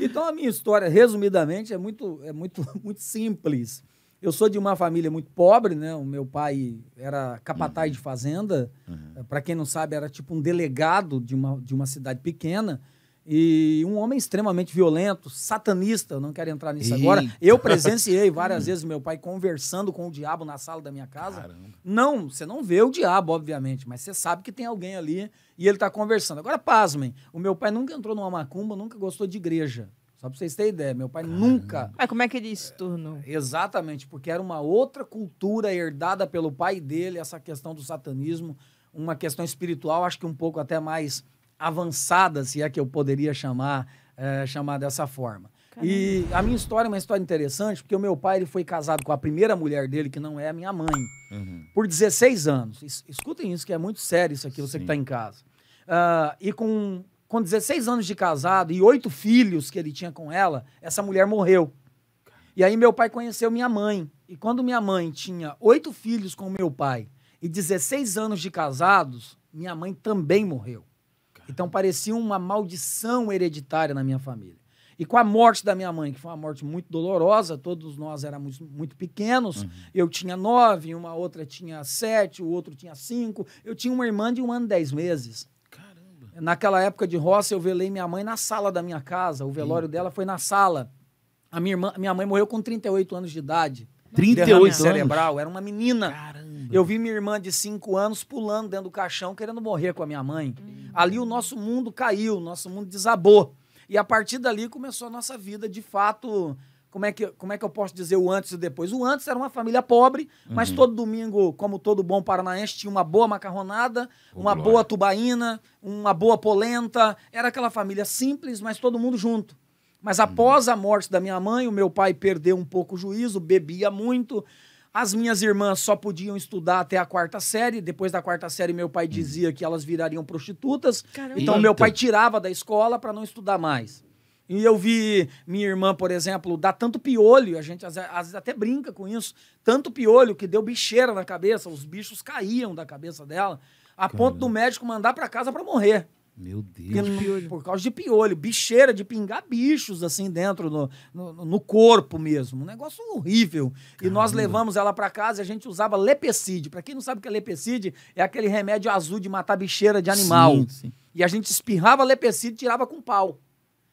Então a minha história, resumidamente, é muito, é muito, muito simples. Eu sou de uma família muito pobre, né? O meu pai era capataz uhum. de fazenda. Uhum. Para quem não sabe, era tipo um delegado de uma, de uma cidade pequena e um homem extremamente violento, satanista, não quero entrar nisso Eita. agora. Eu presenciei várias vezes meu pai conversando com o diabo na sala da minha casa. Caramba. Não, você não vê o diabo, obviamente, mas você sabe que tem alguém ali e ele está conversando. Agora, pasmem, o meu pai nunca entrou numa macumba, nunca gostou de igreja. Só para vocês terem ideia, meu pai Caramba. nunca. Mas como é que ele se tornou? É, exatamente, porque era uma outra cultura herdada pelo pai dele, essa questão do satanismo, uma questão espiritual, acho que um pouco até mais avançada, se é que eu poderia chamar, é, chamar dessa forma. Caramba. E a minha história é uma história interessante, porque o meu pai ele foi casado com a primeira mulher dele, que não é a minha mãe, uhum. por 16 anos. Escutem isso, que é muito sério isso aqui, você tá Sim. que está em casa. Uh, e com, com 16 anos de casado e oito filhos que ele tinha com ela, essa mulher morreu. E aí meu pai conheceu minha mãe. E quando minha mãe tinha oito filhos com meu pai e 16 anos de casados, minha mãe também morreu. Então parecia uma maldição hereditária na minha família. E com a morte da minha mãe, que foi uma morte muito dolorosa, todos nós éramos muito pequenos. Uhum. Eu tinha nove, uma outra tinha sete, o outro tinha cinco. Eu tinha uma irmã de um ano e dez meses. Caramba! Naquela época de roça, eu velei minha mãe na sala da minha casa. O velório dela foi na sala. A minha, irmã, minha mãe morreu com 38 anos de idade. 38 anos? cerebral, era uma menina. Caramba. Eu vi minha irmã de cinco anos pulando dentro do caixão, querendo morrer com a minha mãe. Hum. Ali o nosso mundo caiu, o nosso mundo desabou. E a partir dali começou a nossa vida, de fato, como é que, como é que eu posso dizer o antes e o depois? O antes era uma família pobre, uhum. mas todo domingo, como todo bom paranaense, tinha uma boa macarronada, oh, uma glória. boa tubaína, uma boa polenta. Era aquela família simples, mas todo mundo junto. Mas uhum. após uhum. a morte da minha mãe, o meu pai perdeu um pouco o juízo, bebia muito, as minhas irmãs só podiam estudar até a quarta série. Depois da quarta série, meu pai hum. dizia que elas virariam prostitutas. Caramba. Então, meu pai tirava da escola para não estudar mais. E eu vi minha irmã, por exemplo, dar tanto piolho, a gente às vezes até brinca com isso, tanto piolho que deu bicheira na cabeça, os bichos caíam da cabeça dela, a Caramba. ponto do médico mandar para casa para morrer. Meu Deus. Pelo, Por causa de piolho, bicheira, de pingar bichos assim dentro, no, no, no corpo mesmo. Um negócio horrível. Caramba. E nós levamos ela para casa e a gente usava lepecide. Para quem não sabe o que é lepecide, é aquele remédio azul de matar bicheira de animal. Sim, sim. E a gente espirrava lepecide e tirava com pau.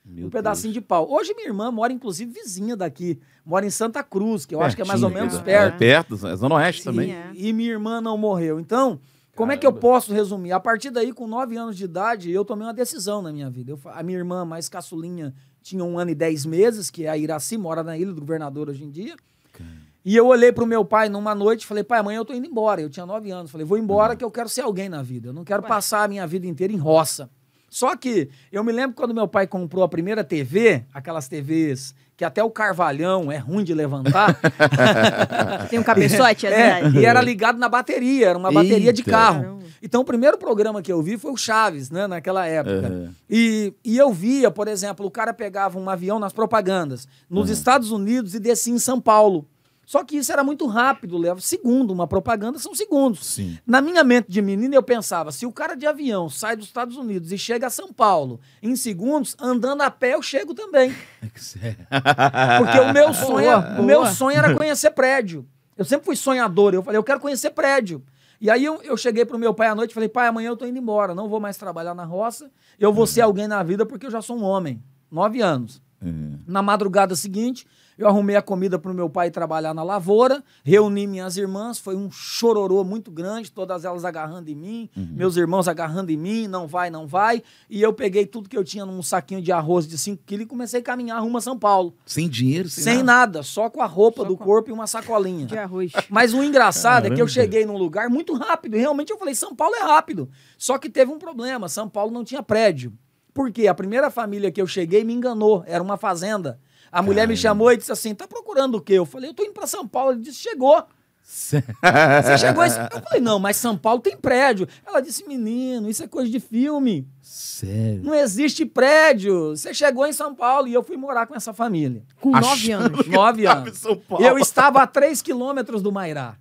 Meu um pedacinho Deus. de pau. Hoje minha irmã mora, inclusive, vizinha daqui. Mora em Santa Cruz, que eu Pertinho, acho que é mais ou menos né? é. perto. É perto, Zona Oeste Sim, também. É. E minha irmã não morreu. Então, como Caramba. é que eu posso resumir? A partir daí, com 9 anos de idade, eu tomei uma decisão na minha vida. Eu, a minha irmã mais caçulinha tinha um ano e 10 meses, que é a Iraci, mora na Ilha do Governador hoje em dia. E eu olhei pro meu pai numa noite e falei, pai, amanhã eu tô indo embora. Eu tinha 9 anos. Falei, vou embora hum. que eu quero ser alguém na vida. Eu não quero passar a minha vida inteira em roça. Só que eu me lembro quando meu pai comprou a primeira TV, aquelas TVs que até o carvalhão é ruim de levantar. Tem um cabeçote, é, é, E era ligado na bateria, era uma bateria Eita. de carro. Então, o primeiro programa que eu vi foi o Chaves, né, naquela época. Uhum. E, e eu via, por exemplo, o cara pegava um avião nas propagandas nos uhum. Estados Unidos e descia em São Paulo. Só que isso era muito rápido, leva segundo, uma propaganda são segundos. Sim. Na minha mente de menina eu pensava, se o cara de avião sai dos Estados Unidos e chega a São Paulo em segundos, andando a pé eu chego também. É é. Porque o meu sonho, boa, boa. o meu sonho era conhecer prédio. Eu sempre fui sonhador, eu falei, eu quero conhecer prédio. E aí eu, eu cheguei pro meu pai à noite e falei, pai, amanhã eu tô indo embora, não vou mais trabalhar na roça, eu vou ser uhum. alguém na vida porque eu já sou um homem, nove anos. Na madrugada seguinte, eu arrumei a comida para o meu pai trabalhar na lavoura, reuni minhas irmãs, foi um chororô muito grande, todas elas agarrando em mim, uhum. meus irmãos agarrando em mim, não vai, não vai. E eu peguei tudo que eu tinha num saquinho de arroz de 5 quilos e comecei a caminhar rumo a São Paulo. Sem dinheiro, sem, sem nada. nada. só com a roupa só do corpo e uma sacolinha. De arroz. Mas o engraçado é que eu cheguei num lugar muito rápido, realmente eu falei, São Paulo é rápido. Só que teve um problema, São Paulo não tinha prédio. Porque a primeira família que eu cheguei me enganou, era uma fazenda. A mulher Caramba. me chamou e disse assim: tá procurando o quê? Eu falei, eu tô indo pra São Paulo. Ele disse: chegou. Você chegou a Eu falei, não, mas São Paulo tem prédio. Ela disse, menino, isso é coisa de filme. Sério? Não existe prédio. Você chegou em São Paulo e eu fui morar com essa família. Com Achando nove anos. Nove anos. Eu estava a três quilômetros do Mairá.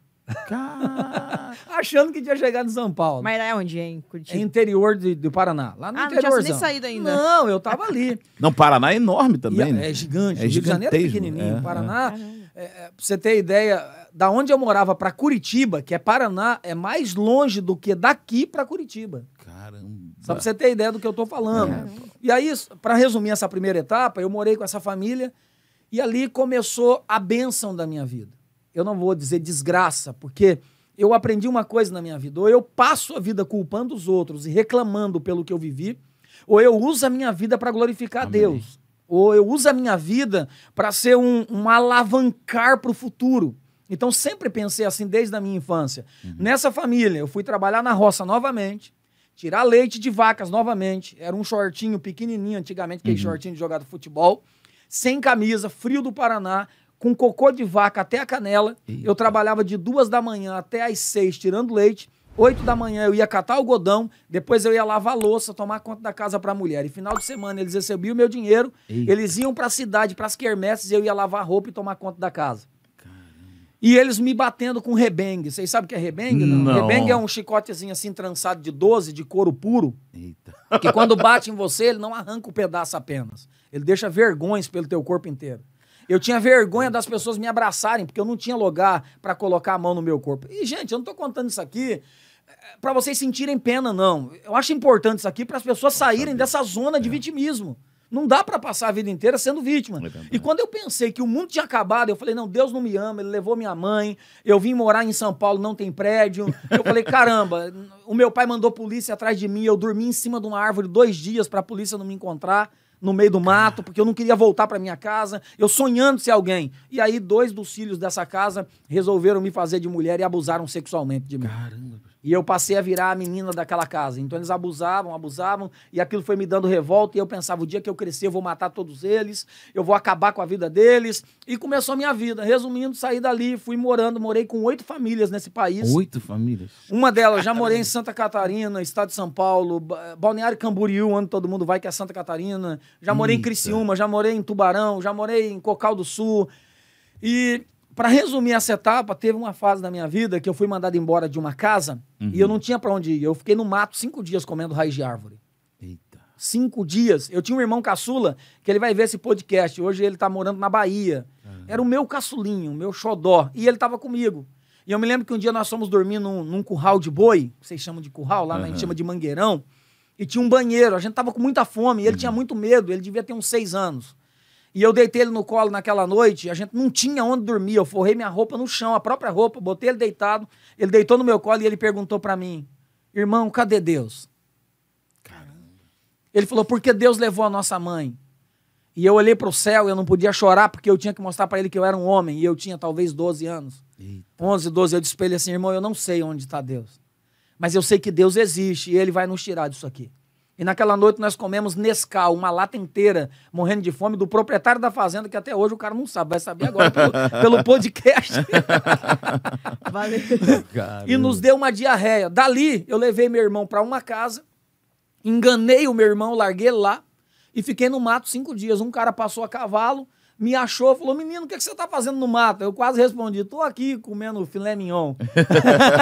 Achando que tinha chegado em São Paulo. Mas é onde, hein? Curitiba. É interior de, do Paraná. Lá no ah, interior. Não tinha nem saído ainda. Não, eu tava ali. Não, Paraná é enorme também. E, é, é né? É gigante. É Rio de Janeiro é pequenininho. É, Paraná, é. é. É, pra você ter ideia, da onde eu morava para Curitiba, que é Paraná, é mais longe do que daqui para Curitiba. Caramba. Só pra você ter ideia do que eu tô falando. É. E aí, para resumir essa primeira etapa, eu morei com essa família e ali começou a bênção da minha vida eu não vou dizer desgraça, porque eu aprendi uma coisa na minha vida. Ou eu passo a vida culpando os outros e reclamando pelo que eu vivi, ou eu uso a minha vida para glorificar Amém. Deus. Ou eu uso a minha vida para ser um, um alavancar para o futuro. Então sempre pensei assim desde a minha infância. Uhum. Nessa família, eu fui trabalhar na roça novamente, tirar leite de vacas novamente. Era um shortinho pequenininho antigamente, aquele uhum. shortinho de jogado futebol, sem camisa, frio do Paraná com cocô de vaca até a canela. Eita. Eu trabalhava de duas da manhã até às seis, tirando leite. Oito da manhã eu ia catar algodão, depois eu ia lavar louça, tomar conta da casa para a mulher. E final de semana eles recebiam o meu dinheiro, Eita. eles iam para a cidade, para as quermesses, eu ia lavar roupa e tomar conta da casa. Caramba. E eles me batendo com rebengue. Vocês sabem o que é rebengue? Não. não. Rebengue é um chicotezinho assim trançado de 12, de couro puro. Eita. Que quando bate em você, ele não arranca o pedaço apenas. Ele deixa vergonhas pelo teu corpo inteiro. Eu tinha vergonha das pessoas me abraçarem, porque eu não tinha lugar para colocar a mão no meu corpo. E, gente, eu não tô contando isso aqui eh, para vocês sentirem pena, não. Eu acho importante isso aqui para as pessoas saírem dessa zona de é. vitimismo. Não dá para passar a vida inteira sendo vítima. E quando eu pensei que o mundo tinha acabado, eu falei: não, Deus não me ama, ele levou minha mãe, eu vim morar em São Paulo, não tem prédio. Eu falei: caramba, o meu pai mandou polícia atrás de mim, eu dormi em cima de uma árvore dois dias para a polícia não me encontrar no meio do mato, porque eu não queria voltar para minha casa, eu sonhando ser alguém. E aí dois dos filhos dessa casa resolveram me fazer de mulher e abusaram sexualmente de mim. Caramba. E eu passei a virar a menina daquela casa. Então eles abusavam, abusavam, e aquilo foi me dando revolta. E eu pensava: o dia que eu crescer, eu vou matar todos eles, eu vou acabar com a vida deles. E começou a minha vida. Resumindo, saí dali, fui morando, morei com oito famílias nesse país. Oito famílias? Uma delas, já morei em Santa Catarina, estado de São Paulo, Balneário Camboriú, onde todo mundo vai, que é Santa Catarina. Já morei Eita. em Criciúma, já morei em Tubarão, já morei em Cocal do Sul. E para resumir essa etapa, teve uma fase da minha vida que eu fui mandado embora de uma casa uhum. e eu uhum. não tinha para onde ir. Eu fiquei no mato cinco dias comendo raiz de árvore. Eita. Cinco dias. Eu tinha um irmão caçula que ele vai ver esse podcast. Hoje ele tá morando na Bahia. Uhum. Era o meu caçulinho, o meu xodó. E ele tava comigo. E eu me lembro que um dia nós fomos dormir num, num curral de boi, vocês chamam de curral, lá uhum. a gente chama de mangueirão, e tinha um banheiro. A gente tava com muita fome, e ele uhum. tinha muito medo, ele devia ter uns seis anos. E eu deitei ele no colo naquela noite, a gente não tinha onde dormir, eu forrei minha roupa no chão, a própria roupa, botei ele deitado, ele deitou no meu colo e ele perguntou para mim: "Irmão, cadê Deus?" Caramba. Ele falou: "Porque Deus levou a nossa mãe." E eu olhei para o céu, eu não podia chorar porque eu tinha que mostrar para ele que eu era um homem e eu tinha talvez 12 anos. Eita. 11, 12, eu disse para ele assim: "Irmão, eu não sei onde está Deus, mas eu sei que Deus existe e ele vai nos tirar disso aqui." E naquela noite nós comemos Nescau, uma lata inteira, morrendo de fome, do proprietário da fazenda, que até hoje o cara não sabe, vai saber agora pelo, pelo podcast. Valeu. Caramba. E nos deu uma diarreia. Dali, eu levei meu irmão para uma casa, enganei o meu irmão, larguei ele lá e fiquei no mato cinco dias. Um cara passou a cavalo, me achou, falou: Menino, o que, é que você está fazendo no mato? Eu quase respondi: Estou aqui comendo filé mignon.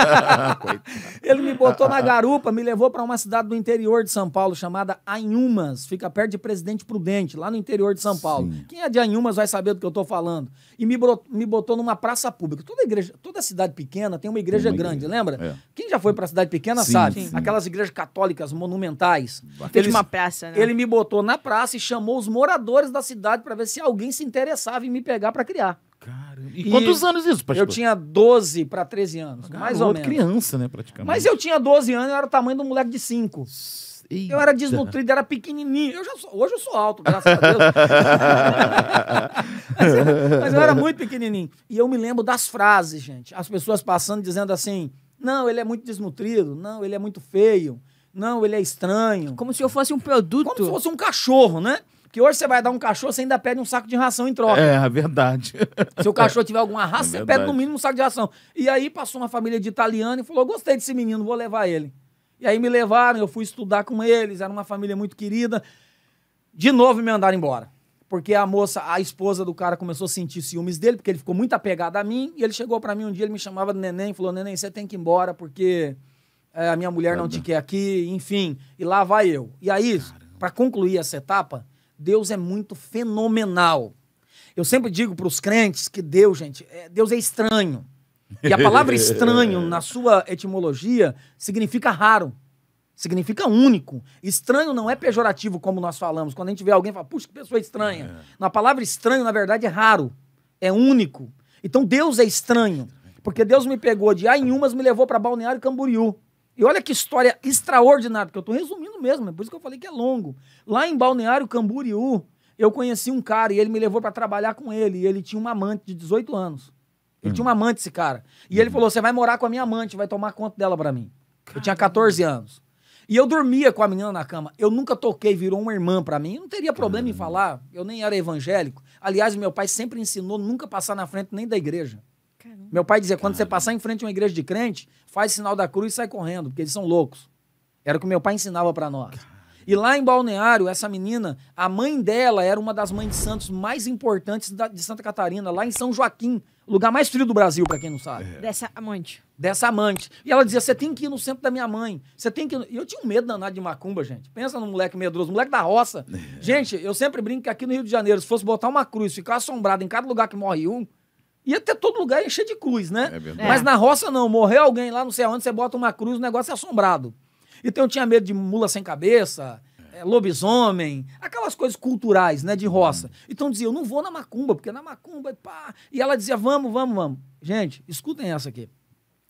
ele me botou na garupa, me levou para uma cidade do interior de São Paulo chamada Anhumas, fica perto de Presidente Prudente, lá no interior de São Paulo. Sim. Quem é de Anhumas vai saber do que eu estou falando. E me, me botou numa praça pública. Toda igreja, toda cidade pequena tem uma igreja uma grande, igreja. lembra? É. Quem já foi para cidade pequena sim, sabe. Sim. Aquelas igrejas católicas monumentais. Fez uma peça, né? Ele me botou na praça e chamou os moradores da cidade para ver se alguém se interessava em me pegar para criar. Caramba. E, e, quantos anos isso, pastor? Eu tinha 12 para 13 anos, Caramba, mais ou menos. criança, né, praticamente. Mas eu tinha 12 anos, eu era o tamanho um moleque de 5. Eita. Eu era desnutrido, era pequenininho. Eu sou, hoje eu sou alto, graças a Deus. mas, eu, mas, eu, era muito pequenininho. E eu me lembro das frases, gente. As pessoas passando dizendo assim: não, ele é muito desnutrido, não, ele é muito feio, não, ele é estranho. Como se eu fosse um produto. Como se fosse um cachorro, né? hoje você vai dar um cachorro, você ainda pede um saco de ração em troca. É, a é verdade. Se o cachorro tiver alguma raça, é você pede no mínimo um saco de ração. E aí passou uma família de italiano e falou: gostei desse menino, vou levar ele. E aí me levaram, eu fui estudar com eles, era uma família muito querida. De novo me mandaram embora. Porque a moça, a esposa do cara começou a sentir ciúmes dele, porque ele ficou muito apegado a mim. E ele chegou para mim um dia, ele me chamava de neném, falou: Neném, você tem que ir embora porque é, a minha mulher Nada. não te quer aqui, enfim. E lá vai eu. E aí, para concluir essa etapa, Deus é muito fenomenal. Eu sempre digo para os crentes que Deus, gente, é, Deus é estranho. E a palavra estranho, na sua etimologia, significa raro. Significa único. Estranho não é pejorativo, como nós falamos. Quando a gente vê alguém fala, puxa, que pessoa estranha. É. Na palavra estranho, na verdade, é raro. É único. Então Deus é estranho. Porque Deus me pegou de A ah, em umas, me levou para Balneário Camboriú. E olha que história extraordinária, porque eu estou resumindo mesmo, é por isso que eu falei que é longo. Lá em Balneário Camboriú, eu conheci um cara e ele me levou para trabalhar com ele. E ele tinha uma amante de 18 anos. Ele hum. tinha uma amante, esse cara. E hum. ele falou: Você vai morar com a minha amante, vai tomar conta dela para mim. Caramba. Eu tinha 14 anos. E eu dormia com a menina na cama. Eu nunca toquei, virou uma irmã para mim. Eu não teria problema em falar, eu nem era evangélico. Aliás, meu pai sempre ensinou nunca passar na frente nem da igreja. Caramba. Meu pai dizia: quando Caramba. você passar em frente a uma igreja de crente, faz sinal da cruz e sai correndo, porque eles são loucos. Era o que meu pai ensinava para nós. Caramba. E lá em Balneário, essa menina, a mãe dela era uma das mães de santos mais importantes da, de Santa Catarina, lá em São Joaquim, lugar mais frio do Brasil, para quem não sabe. É. Dessa amante. Dessa amante. E ela dizia: você tem que ir no centro da minha mãe. Você tem que ir. E eu tinha um medo danado de macumba, gente. Pensa no moleque medroso, moleque da roça. É. Gente, eu sempre brinco que aqui no Rio de Janeiro, se fosse botar uma cruz, ficar assombrado em cada lugar que morre um, ia até todo lugar encher de cruz, né? É Mas é. na roça não, morreu alguém lá, não sei aonde, você bota uma cruz, o negócio é assombrado. Então eu tinha medo de mula sem cabeça, é, lobisomem, aquelas coisas culturais, né, de roça. Uhum. Então dizia, eu não vou na macumba, porque na macumba, pá. E ela dizia, vamos, vamos, vamos. Gente, escutem essa aqui.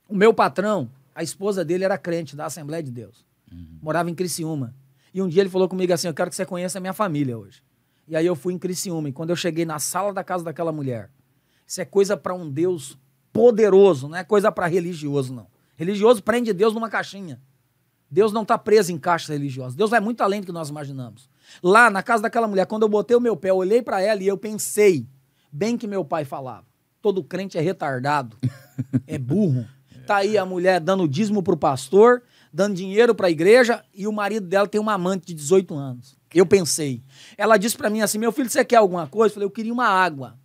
O meu patrão, a esposa dele era crente da Assembleia de Deus. Uhum. Morava em Criciúma. E um dia ele falou comigo assim: Eu quero que você conheça a minha família hoje. E aí eu fui em Criciúma. E quando eu cheguei na sala da casa daquela mulher, isso é coisa para um Deus poderoso, não é coisa para religioso, não. Religioso prende Deus numa caixinha. Deus não está preso em caixas religiosas. Deus vai muito além do que nós imaginamos. Lá na casa daquela mulher, quando eu botei o meu pé, eu olhei para ela e eu pensei, bem que meu pai falava, todo crente é retardado, é burro. Tá aí a mulher dando dízimo pro pastor, dando dinheiro para a igreja e o marido dela tem uma amante de 18 anos. Eu pensei. Ela disse para mim assim: "Meu filho, você quer alguma coisa?" Eu falei: "Eu queria uma água".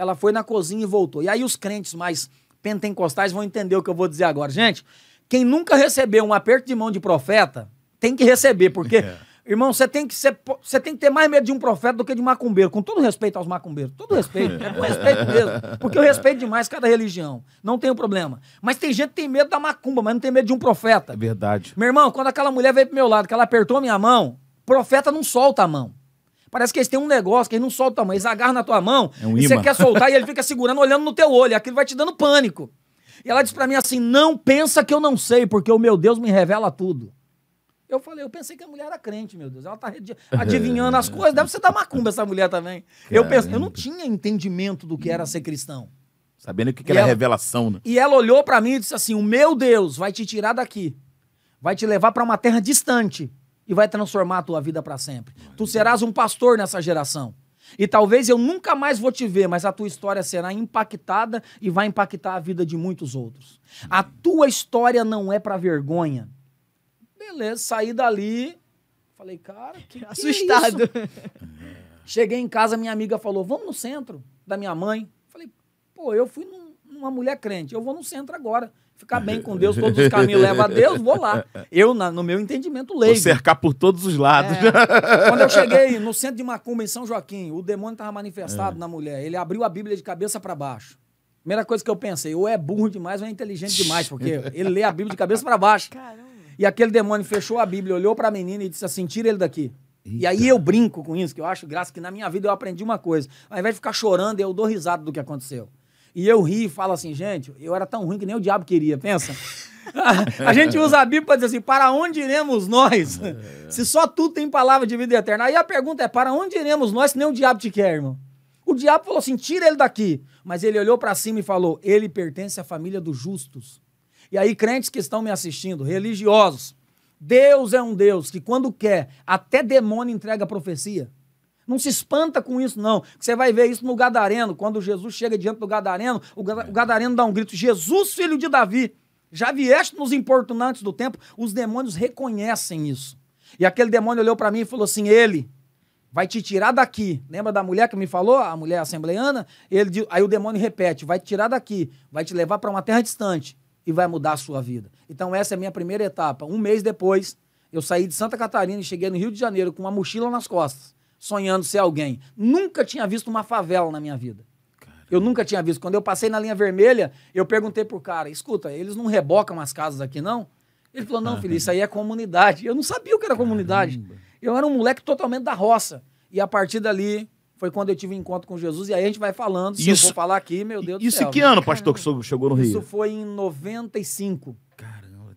Ela foi na cozinha e voltou. E aí os crentes mais pentecostais vão entender o que eu vou dizer agora. Gente, quem nunca recebeu um aperto de mão de profeta, tem que receber, porque, é. irmão, você tem, que ser, você tem que ter mais medo de um profeta do que de macumbeiro, com todo respeito aos macumbeiros, todo respeito, é com respeito mesmo, porque eu respeito demais cada religião, não tenho problema. Mas tem gente que tem medo da macumba, mas não tem medo de um profeta. É verdade. Meu irmão, quando aquela mulher veio pro meu lado, que ela apertou minha mão, profeta não solta a mão. Parece que eles têm um negócio que eles não soltam a mão, eles agarram na tua mão, é um e você quer soltar e ele fica segurando, olhando no teu olho, aquilo vai te dando pânico. E ela disse para mim assim: não pensa que eu não sei, porque o meu Deus me revela tudo. Eu falei, eu pensei que a mulher era crente, meu Deus. Ela tá adivinhando as coisas. Deve ser da macumba essa mulher também. Caramba. Eu pensei, eu não tinha entendimento do que era ser cristão. Sabendo o que, que era ela, revelação, né? E ela olhou para mim e disse assim: O meu Deus vai te tirar daqui. Vai te levar para uma terra distante e vai transformar a tua vida para sempre. Tu serás um pastor nessa geração. E talvez eu nunca mais vou te ver, mas a tua história será impactada e vai impactar a vida de muitos outros. A tua história não é para vergonha. Beleza, saí dali. Falei, cara, que assustado. Que é Cheguei em casa, minha amiga falou: "Vamos no centro da minha mãe". Falei: "Pô, eu fui num, numa mulher crente, eu vou no centro agora" ficar bem com Deus, todos os caminhos levam a Deus, vou lá. Eu, na, no meu entendimento, leio Vou cercar por todos os lados. É. Quando eu cheguei no centro de Macumba, em São Joaquim, o demônio estava manifestado é. na mulher. Ele abriu a Bíblia de cabeça para baixo. Primeira coisa que eu pensei, ou é burro demais ou é inteligente demais, porque ele lê a Bíblia de cabeça para baixo. Caramba. E aquele demônio fechou a Bíblia, olhou para a menina e disse assim: tira ele daqui. Eita. E aí eu brinco com isso, que eu acho graça, que na minha vida eu aprendi uma coisa. Ao invés de ficar chorando, eu dou risada do que aconteceu. E eu ri e falo assim, gente, eu era tão ruim que nem o diabo queria, pensa. a gente usa a Bíblia para dizer assim, para onde iremos nós? É. se só tu tem palavra de vida eterna. Aí a pergunta é, para onde iremos nós se nem o diabo te quer, irmão? O diabo falou assim, tira ele daqui. Mas ele olhou para cima e falou, ele pertence à família dos justos. E aí, crentes que estão me assistindo, religiosos, Deus é um Deus que quando quer, até demônio entrega a profecia. Não se espanta com isso, não. Você vai ver isso no Gadareno. Quando Jesus chega diante do Gadareno, o Gadareno dá um grito: Jesus, filho de Davi, já vieste nos importunantes do tempo. Os demônios reconhecem isso. E aquele demônio olhou para mim e falou assim: Ele vai te tirar daqui. Lembra da mulher que me falou, a mulher assembleiana? Ele, aí o demônio repete: Vai te tirar daqui, vai te levar para uma terra distante e vai mudar a sua vida. Então, essa é a minha primeira etapa. Um mês depois, eu saí de Santa Catarina e cheguei no Rio de Janeiro com uma mochila nas costas sonhando ser alguém. Nunca tinha visto uma favela na minha vida. Caramba. Eu nunca tinha visto. Quando eu passei na linha vermelha, eu perguntei pro cara: escuta, eles não rebocam as casas aqui, não? Ele falou: não, filho, isso aí é comunidade. Eu não sabia o que era Caramba. comunidade. Eu era um moleque totalmente da roça. E a partir dali, foi quando eu tive um encontro com Jesus, e aí a gente vai falando, se isso, eu for falar aqui, meu Deus do céu. Isso que ano, pastor, que chegou no Rio? Isso foi em 95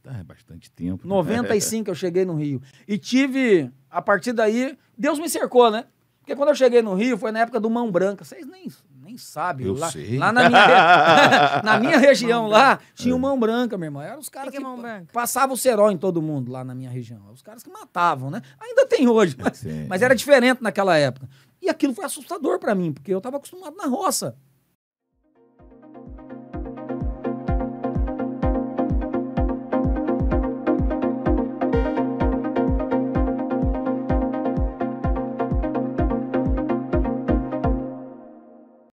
tá, é bastante tempo. 95 né? eu cheguei no Rio. E tive, a partir daí, Deus me cercou, né? Porque quando eu cheguei no Rio, foi na época do Mão Branca. Vocês nem, nem sabem. Eu lá, sei. Lá na minha, na minha região, lá, tinha o é. Mão Branca, meu irmão. Eram os caras que, é que, que é passavam o cerol em todo mundo lá na minha região. Os caras que matavam, né? Ainda tem hoje, mas, mas era diferente naquela época. E aquilo foi assustador para mim, porque eu estava acostumado na roça.